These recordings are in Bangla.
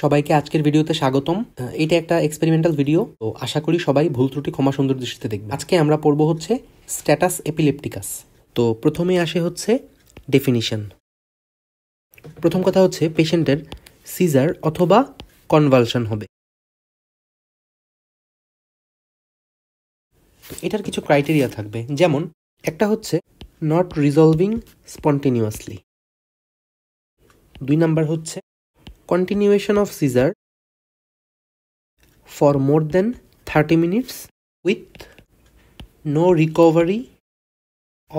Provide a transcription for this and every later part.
সবাইকে আজকের ভিডিওতে স্বাগতম এটা একটা এক্সপেরিমেন্টাল ভিডিও তো আশা করি সবাই ভুল ত্রুটি ক্ষমা সুন্দর দৃষ্টিতে দেখবে আজকে আমরা পড়ব হচ্ছে স্ট্যাটাস এপিলেপটিকাস তো প্রথমে আসে হচ্ছে ডেফিনিশন প্রথম কথা হচ্ছে পেশেন্টের সিজার অথবা কনভালশন হবে এটার কিছু ক্রাইটেরিয়া থাকবে যেমন একটা হচ্ছে নট রিজলভিং স্পন্টেনিউয়াসলি দুই নাম্বার হচ্ছে continuation of seizure for more than 30 minutes with no recovery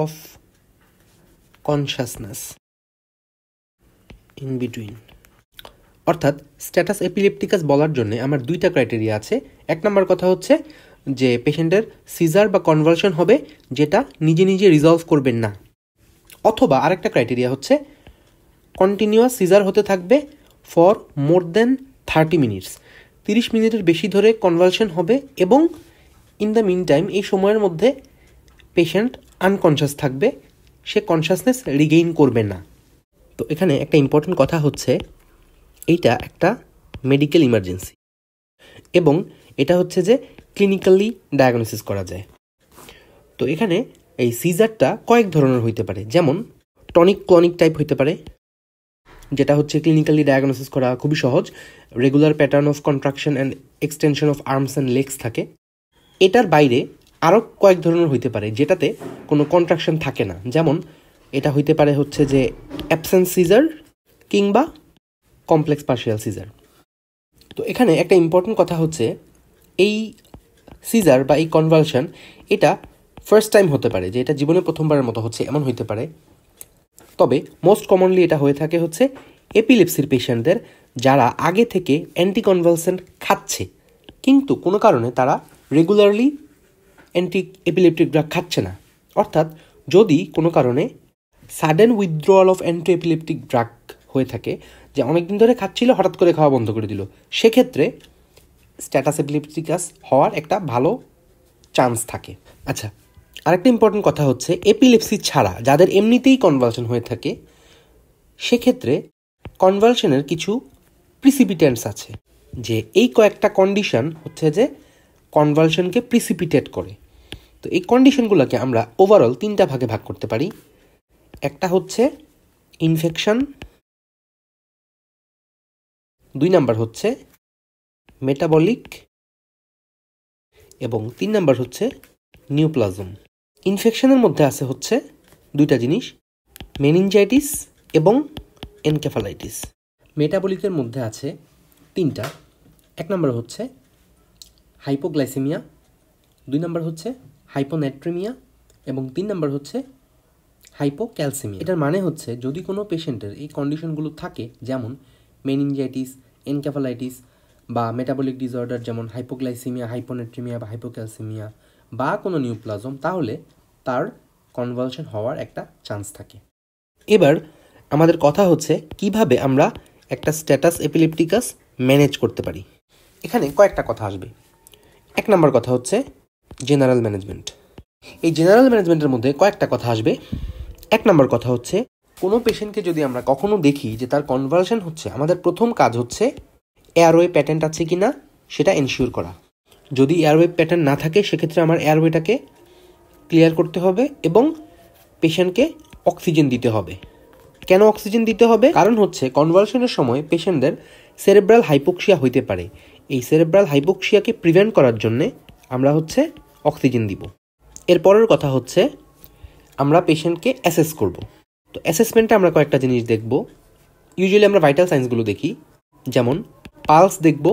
of consciousness in between অর্থাৎ স্ট্যাটাস এপিলেপটিকাস বলার জন্য আমার দুইটা ক্রাইটেরিয়া আছে এক নম্বর কথা হচ্ছে যে পেশেন্টের সিজার বা কনভার্সন হবে যেটা নিজে নিজে রিজলভ করবেন না অথবা আরেকটা ক্রাইটেরিয়া হচ্ছে কন্টিনিউয়াস সিজার হতে থাকবে for more than thirty minutes তিরিশ মিনিটের বেশি ধরে কনভালশন হবে এবং ইন দ্য মিন টাইম এই সময়ের মধ্যে পেশেন্ট আনকনশাস থাকবে সে কনশাসনেস রিগেইন করবে না তো এখানে একটা ইম্পর্টেন্ট কথা হচ্ছে এইটা একটা মেডিকেল ইমার্জেন্সি এবং এটা হচ্ছে যে ক্লিনিক্যালি ডায়াগনোসিস করা যায় তো এখানে এই সিজারটা কয়েক ধরনের হইতে পারে যেমন টনিক ক্লনিক টাইপ হইতে পারে যেটা হচ্ছে ক্লিনিক্যালি ডায়াগনোসিস করা খুবই সহজ regular pattern of contraction and extension of arms and legs থাকে এটার বাইরে আরও কয়েক ধরনের হইতে পারে যেটাতে কোনো কন্ট্রাকশন থাকে না যেমন এটা হইতে পারে হচ্ছে যে অ্যাবসেন্স সিজার কিংবা কমপ্লেক্স পার্শিয়াল সিজার তো এখানে একটা ইম্পর্টেন্ট কথা হচ্ছে এই সিজার বা এই কনভালশন এটা ফার্স্ট টাইম হতে পারে যে এটা জীবনে প্রথমবারের মতো হচ্ছে এমন হইতে পারে তবে মোস্ট কমনলি এটা হয়ে থাকে হচ্ছে এপিলেপসির পেশেন্টদের যারা আগে থেকে অ্যান্টিকনভালসেন্ট খাচ্ছে কিন্তু কোনো কারণে তারা রেগুলারলি অ্যান্টি এপিলেপটিক ড্রাগ খাচ্ছে না অর্থাৎ যদি কোনো কারণে sudden withdrawal of anti epileptic drug হয়ে থাকে যে অনেক দিন ধরে খাচ্ছিল হঠাৎ করে খাওয়া বন্ধ করে দিল সেক্ষেত্রে স্ট্যাটাস এপিলেপটিকাস হওয়ার একটা ভালো চান্স থাকে আচ্ছা আরেকটা ইম্পর্টেন্ট কথা হচ্ছে এপিলেপসি ছাড়া যাদের এমনিতেই কনভালশন হয়ে থাকে সেক্ষেত্রে কনভালশনের কিছু প্রিসিপিটেন্টস আছে যে এই কয়েকটা কন্ডিশন হচ্ছে যে কনভালশনকে প্রিসিপিটেট করে তো এই কন্ডিশনগুলোকে আমরা ওভারঅল তিনটা ভাগে ভাগ করতে পারি একটা হচ্ছে ইনফেকশন দুই নাম্বার হচ্ছে মেটাবলিক এবং তিন নাম্বার হচ্ছে নিউপ্লাজম ইনফেকশনের মধ্যে আছে হচ্ছে দুইটা জিনিস মেনিনজাইটিস এবং এনকেফালাইটিস মেটাবলিকের মধ্যে আছে তিনটা এক নম্বর হচ্ছে হাইপোগ্লাইসেমিয়া দুই নম্বর হচ্ছে হাইপোনেট্রিমিয়া এবং তিন নম্বর হচ্ছে হাইপোক্যালসেমিয়া এটার মানে হচ্ছে যদি কোনো পেশেন্টের এই কন্ডিশনগুলো থাকে যেমন মেনিনজাইটিস এনক্যাফালাইটিস বা মেটাবলিক ডিসঅর্ডার যেমন হাইপোগ্লাইসেমিয়া হাইপোনেট্রিমিয়া বা হাইপোক্যালসেমিয়া বা কোনো নিউপ্লাজম তাহলে তার কনভালশন হওয়ার একটা চান্স থাকে এবার আমাদের কথা হচ্ছে কিভাবে আমরা একটা স্ট্যাটাস এপিলিপটিকাস ম্যানেজ করতে পারি এখানে কয়েকটা কথা আসবে এক নম্বর কথা হচ্ছে জেনারেল ম্যানেজমেন্ট এই জেনারেল ম্যানেজমেন্টের মধ্যে কয়েকটা কথা আসবে এক নম্বর কথা হচ্ছে কোনো পেশেন্টকে যদি আমরা কখনো দেখি যে তার কনভার্সন হচ্ছে আমাদের প্রথম কাজ হচ্ছে এয়ারওয়ে প্যাটার্ন আছে কি না সেটা এনশিওর করা যদি এয়ারওয়ে প্যাটার্ন না থাকে সেক্ষেত্রে আমার এয়ারওয়েটাকে ক্লিয়ার করতে হবে এবং পেশেন্টকে অক্সিজেন দিতে হবে কেন অক্সিজেন দিতে হবে কারণ হচ্ছে কনভালশনের সময় পেশেন্টদের সেরেব্রাল হাইপোক্সিয়া হইতে পারে এই সেরেব্রাল হাইপোক্সিয়াকে প্রিভেন্ট করার জন্যে আমরা হচ্ছে অক্সিজেন দিব এরপরের কথা হচ্ছে আমরা পেশেন্টকে অ্যাসেস করব তো অ্যাসেসমেন্টে আমরা কয়েকটা জিনিস দেখব ইউজুয়ালি আমরা ভাইটাল সাইন্সগুলো দেখি যেমন পালস দেখব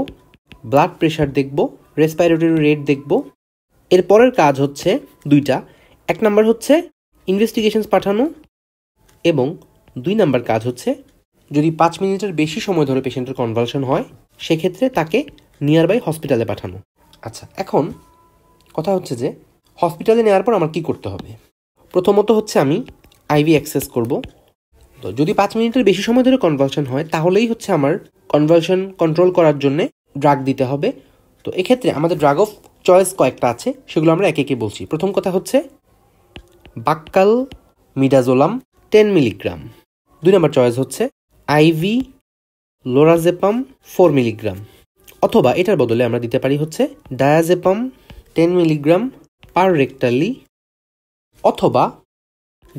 ব্লাড প্রেশার দেখব রেসপাইরেটরি রেট দেখব এরপরের কাজ হচ্ছে দুইটা এক নাম্বার হচ্ছে ইনভেস্টিগেশনস পাঠানো এবং দুই নাম্বার কাজ হচ্ছে যদি পাঁচ মিনিটের বেশি সময় ধরে পেশেন্টের কনভালশন হয় সেক্ষেত্রে তাকে নিয়ার বাই হসপিটালে পাঠানো আচ্ছা এখন কথা হচ্ছে যে হসপিটালে নেওয়ার পর আমার কি করতে হবে প্রথমত হচ্ছে আমি আইভি অ্যাক্সেস করব তো যদি পাঁচ মিনিটের বেশি সময় ধরে কনভালশন হয় তাহলেই হচ্ছে আমার কনভালশন কন্ট্রোল করার জন্যে ড্রাগ দিতে হবে তো এক্ষেত্রে আমাদের ড্রাগ অফ চয়েস কয়েকটা আছে সেগুলো আমরা একে একে বলছি প্রথম কথা হচ্ছে বাক্কাল মিডাজোলাম টেন মিলিগ্রাম দুই নম্বর চয়েস হচ্ছে আইভি লোরাজেপাম ফোর মিলিগ্রাম অথবা এটার বদলে আমরা দিতে পারি হচ্ছে diazepam ten milligram per rectally অথবা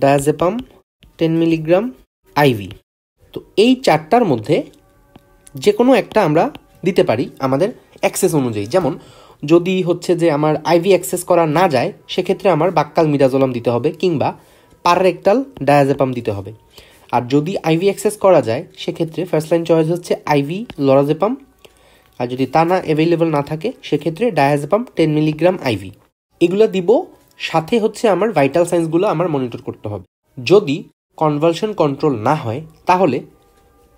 ডায়াজেপাম টেন মিলিগ্রাম আইভি তো এই চারটার মধ্যে যে কোনো একটা আমরা দিতে পারি আমাদের অ্যাক্সেস অনুযায়ী যেমন যদি হচ্ছে যে আমার আইভি অ্যাক্সেস করা না যায় সেক্ষেত্রে আমার বাক্কাল মিডাজোলাম দিতে হবে কিংবা পাররেকটাল ডায়াজেপাম দিতে হবে আর যদি আইভি অ্যাক্সেস করা যায় সেক্ষেত্রে ফার্স্ট লাইন চয়েস হচ্ছে আইভি লরাজেপাম আর যদি তা না অ্যাভেলেবল না থাকে সেক্ষেত্রে ডায়াজেপাম টেন মিলিগ্রাম আইভি এগুলো দিব সাথে হচ্ছে আমার ভাইটাল সাইন্সগুলো আমার মনিটর করতে হবে যদি কনভালশন কন্ট্রোল না হয় তাহলে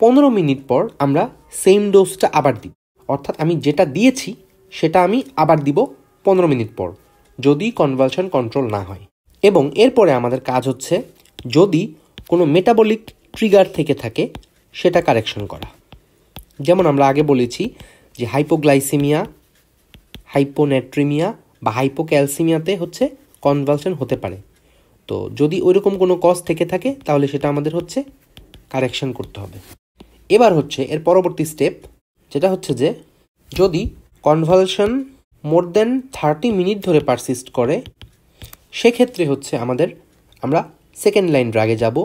পনেরো মিনিট পর আমরা সেম ডোজটা আবার দিই অর্থাৎ আমি যেটা দিয়েছি সেটা আমি আবার দিব পনেরো মিনিট পর যদি কনভালশন কন্ট্রোল না হয় এবং এরপরে আমাদের কাজ হচ্ছে যদি কোনো মেটাবলিক ট্রিগার থেকে থাকে সেটা কারেকশন করা যেমন আমরা আগে বলেছি যে হাইপোগ্লাইসিমিয়া হাইপোনেট্রিমিয়া বা হাইপোক্যালসিমিয়াতে হচ্ছে কনভালশন হতে পারে তো যদি ওইরকম কোনো কজ থেকে থাকে তাহলে সেটা আমাদের হচ্ছে কারেকশন করতে হবে এবার হচ্ছে এর পরবর্তী স্টেপ যেটা হচ্ছে যে যদি convulsion more than thirty minute ধরে পারসিস্ট করে সেক্ষেত্রে হচ্ছে আমাদের আমরা সেকেন্ড লাইন ড্রাগে যাব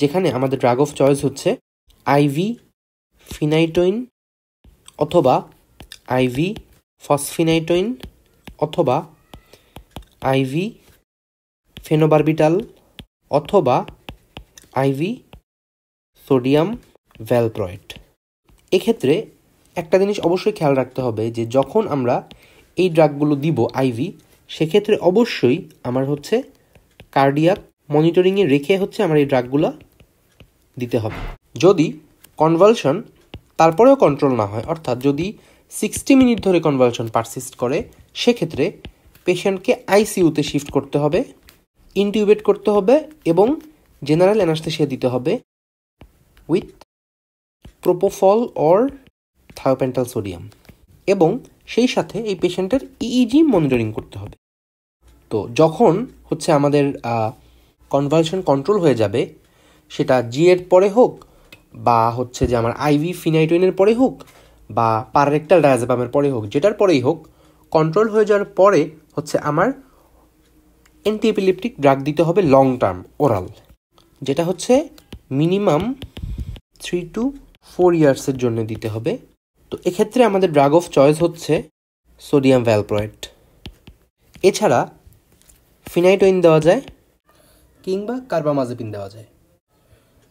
যেখানে আমাদের ড্রাগ অফ চয়েস হচ্ছে আইভি ফিনাইটোইন অথবা আইভি ফসফিনাইটোইন অথবা আইভি ফেনোবারবিটাল অথবা আইভি সোডিয়াম ভ্যালপ্রয়েড এক্ষেত্রে একটা জিনিস অবশ্যই খেয়াল রাখতে হবে যে যখন আমরা এই ড্রাগগুলো দিব আইভি সেক্ষেত্রে অবশ্যই আমার হচ্ছে কার্ডিয়াক মনিটরিংয়ে রেখে হচ্ছে আমার এই ড্রাগগুলো দিতে হবে যদি কনভালশন তারপরেও কন্ট্রোল না হয় অর্থাৎ যদি সিক্সটি মিনিট ধরে কনভালশন পারসিস্ট করে সেক্ষেত্রে পেশেন্টকে আইসিউতে শিফট করতে হবে ইনটিউবেট করতে হবে এবং জেনারেল অ্যানাস্থেসিয়া দিতে হবে with propofol or thiopental sodium এবং সেই সাথে এই পেশেন্টের ইইজি e মনিটরিং e করতে হবে তো যখন হচ্ছে আমাদের কনভালশন কন্ট্রোল হয়ে যাবে সেটা জি এর পরে হোক বা হচ্ছে যে আমার আইভি ফিনাইটোইনের পরে হোক বা পারেক্টাল ডায়াজাবামের পরে হোক যেটার পরেই হোক কন্ট্রোল হয়ে যাওয়ার পরে হচ্ছে আমার অ্যান্টিএপিলিপটিক ড্রাগ দিতে হবে লং টার্ম ওরাল যেটা হচ্ছে মিনিমাম থ্রি টু ফোর ইয়ার্সের জন্য দিতে হবে তো এক্ষেত্রে আমাদের ড্রাগ অফ চয়েস হচ্ছে সোডিয়াম ভ্যালপ্রয়েড এছাড়া ফিনাইটোইন দেওয়া যায় কিংবা কার্বামাজেপিন দেওয়া যায়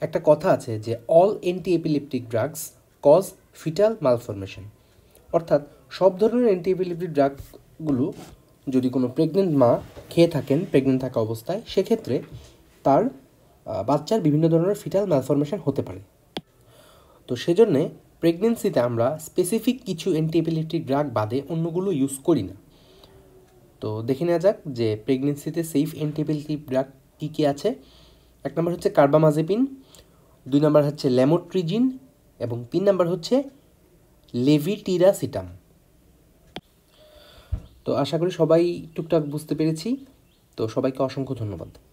একটা কথা আছে যে all anti epileptic drugs cause fetal malformation অর্থাৎ সব ধরনের অ্যান্টি এপিলিপটিক ড্রাগগুলো যদি কোনো প্রেগনেন্ট মা খেয়ে থাকেন প্রেগনেন্ট থাকা অবস্থায় সেক্ষেত্রে তার বাচ্চার বিভিন্ন ধরনের ফিটাল মালফরমেশন হতে পারে তো সেজন্যে প্রেগনেন্সিতে আমরা স্পেসিফিক কিছু অ্যান্টিবায়োটিক ড্রাগ বাদে অন্যগুলো ইউজ করি না তো দেখে নেওয়া যাক যে প্রেগনেন্সিতে সেফ অ্যান্টিবায়োটিক ড্রাগ কী কী আছে এক নম্বর হচ্ছে কার্বামাজেপিন দুই নম্বর হচ্ছে ল্যামোট্রিজিন এবং তিন নম্বর হচ্ছে লেভিটিরাসিটাম তো আশা করি সবাই টুকটাক বুঝতে পেরেছি তো সবাইকে অসংখ্য ধন্যবাদ